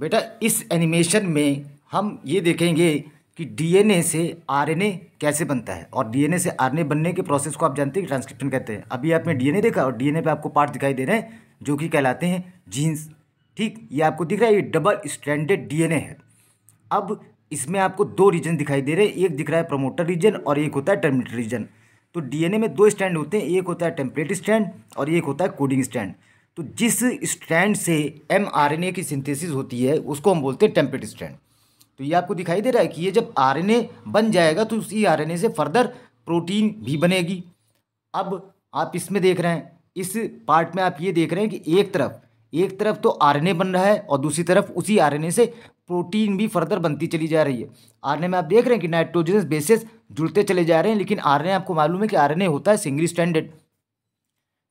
बेटा इस एनिमेशन में हम ये देखेंगे कि डीएनए से आरएनए कैसे बनता है और डीएनए से आरएनए बनने के प्रोसेस को आप जानते हैं ट्रांसक्रिप्शन कहते हैं अभी आपने डीएनए देखा और डीएनए पे आपको पार्ट दिखाई दे रहे हैं जो कि कहलाते हैं जीन्स ठीक ये आपको दिख रहा है ये डबल स्टैंडर्ड डीएनए है अब इसमें आपको दो रीजन दिखाई दे रहे हैं एक दिख रहा है प्रोमोटर रीजन और एक होता है टर्मिनेटर रीजन तो डीएनए में दो स्टैंड होते हैं एक होता है टेम्पलेट स्टैंड और एक होता है कोडिंग स्टैंड तो जिस स्ट्रैंड से एम की सिंथेसिस होती है उसको हम बोलते हैं टेम्पेट स्ट्रैंड तो ये आपको दिखाई दे रहा है कि ये जब आरएनए बन जाएगा तो उसी आरएनए से फर्दर प्रोटीन भी बनेगी अब आप इसमें देख रहे हैं इस पार्ट में आप ये देख रहे हैं कि एक तरफ एक तरफ तो ए बन रहा है और दूसरी तरफ उसी ए से प्रोटीन भी फर्दर बनती चली जा रही है ए में आप देख रहे हैं कि नाइट्रोजनस बेसिस जुड़ते चले जा रहे हैं लेकिन ए आपको मालूम है कि ए होता है सिंगल स्टैंडर्ड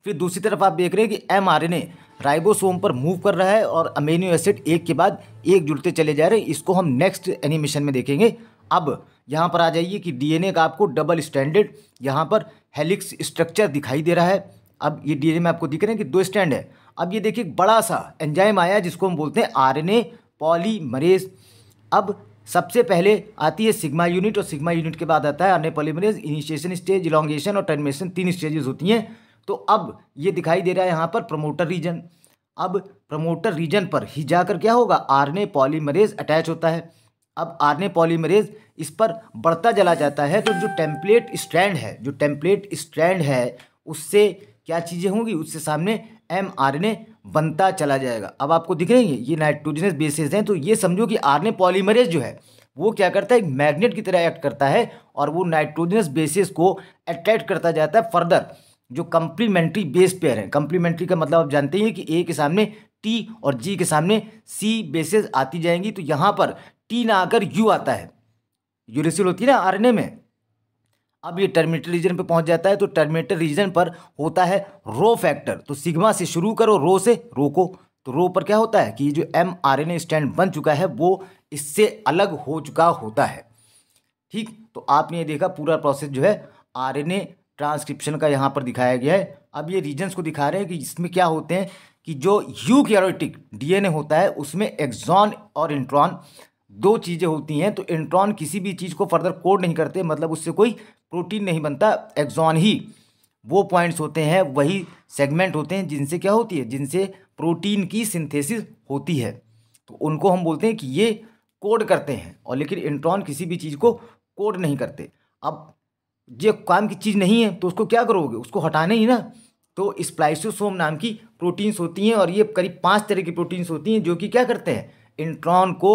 फिर दूसरी तरफ आप देख रहे हैं कि एमआरएनए राइबोसोम पर मूव कर रहा है और अमीनो एसिड एक के बाद एक जुड़ते चले जा रहे हैं इसको हम नेक्स्ट एनिमेशन में देखेंगे अब यहाँ पर आ जाइए कि डीएनए का आपको डबल स्टैंडर्ड यहाँ पर हेलिक्स स्ट्रक्चर दिखाई दे रहा है अब ये ए में आपको दिख रहे हैं कि दो स्टैंड है अब ये देखिए बड़ा सा एंजाइम आया जिसको हम बोलते हैं पॉली मरेज अब सबसे पहले आती है सिग्मा यूनिट और सिग्मा यूनिट के बाद आता है poly polymerase initiation stage elongation और टर्मिनेशन तीन स्टेजेस होती हैं तो अब ये दिखाई दे रहा है यहाँ पर प्रमोटर रीजन अब प्रमोटर रीजन पर ही जाकर क्या होगा आरने पॉलीमरेज अटैच होता है अब आरने पॉलीमरेज इस पर बढ़ता चला जाता है तो जो टेम्पलेट स्ट्रैंड है जो टेम्पलेट स्ट्रैंड है उससे क्या चीज़ें होंगी उससे सामने एम बनता चला जाएगा अब आपको दिख रही है ये नाइट्रोजनस बेसिस हैं तो ये समझो कि आरने पॉलीमरेज जो है वो क्या करता है एक मैग्नेट की तरह एक्ट करता है और वो नाइट्रोजनस बेसिस को अट्रैक्ट करता जाता है फर्दर जो कम्प्लीमेंट्री बेस पेयर हैं कम्प्लीमेंट्री का मतलब आप जानते हैं कि ए के सामने टी और जी के सामने सी बेसेस आती जाएंगी तो यहाँ पर टी ना आकर यू आता है यूरेसिल होती है ना आर में अब ये टर्मिनेटर रीजन पर पहुंच जाता है तो टर्मिनेटर रीजन पर होता है रो फैक्टर तो सिग्मा से शुरू करो रो से रो को तो रो पर क्या होता है कि ये जो M R N A stand बन चुका है वो इससे अलग हो चुका होता है ठीक तो आपने ये देखा पूरा प्रोसेस जो है आर एन ए ट्रांसक्रिप्शन का यहाँ पर दिखाया गया है अब ये रीजन्स को दिखा रहे हैं कि इसमें क्या होते हैं कि जो यू कैरोटिक डी होता है उसमें एक्जॉन और इंट्रॉन दो चीज़ें होती हैं तो इंट्रॉन किसी भी चीज़ को फर्दर कोड नहीं करते मतलब उससे कोई प्रोटीन नहीं बनता एक्जॉन ही वो पॉइंट्स होते हैं वही सेगमेंट होते हैं जिनसे क्या होती है जिनसे प्रोटीन की सिंथेसिस होती है तो उनको हम बोलते हैं कि ये कोड करते हैं और लेकिन इंट्रॉन किसी भी चीज़ को कोड नहीं करते अब ये काम की चीज़ नहीं है तो उसको क्या करोगे उसको हटाने ही ना तो स्प्लाइसोसोम नाम की प्रोटीन्स होती हैं और ये करीब पाँच तरह की प्रोटीन्स होती हैं जो कि क्या करते हैं इंट्रॉन को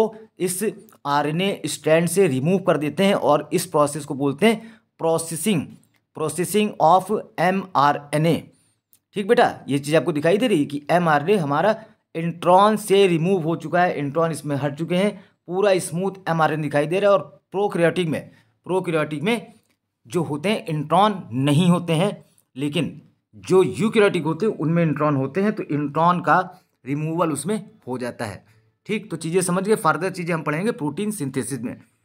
इस आरएनए स्टैंड से रिमूव कर देते हैं और इस प्रोसेस को बोलते हैं प्रोसेसिंग प्रोसेसिंग ऑफ एमआरएनए ठीक बेटा ये चीज़ आपको दिखाई दे रही है कि एमआरएनए हमारा इंट्रॉन से रिमूव हो चुका है इंट्रॉन इसमें हट चुके हैं पूरा स्मूथ एम दिखाई दे रहा है और प्रोक्रियाटिक में प्रोक्रियाटिक में जो होते हैं इंट्रॉन नहीं होते हैं लेकिन जो यूक्रेटिक होते हैं उनमें इंट्रॉन होते हैं तो इंट्रॉन का रिमूवल उसमें हो जाता है ठीक तो चीज़ें समझ गए फर्दर चीज़ें हम पढ़ेंगे प्रोटीन सिंथेसिस में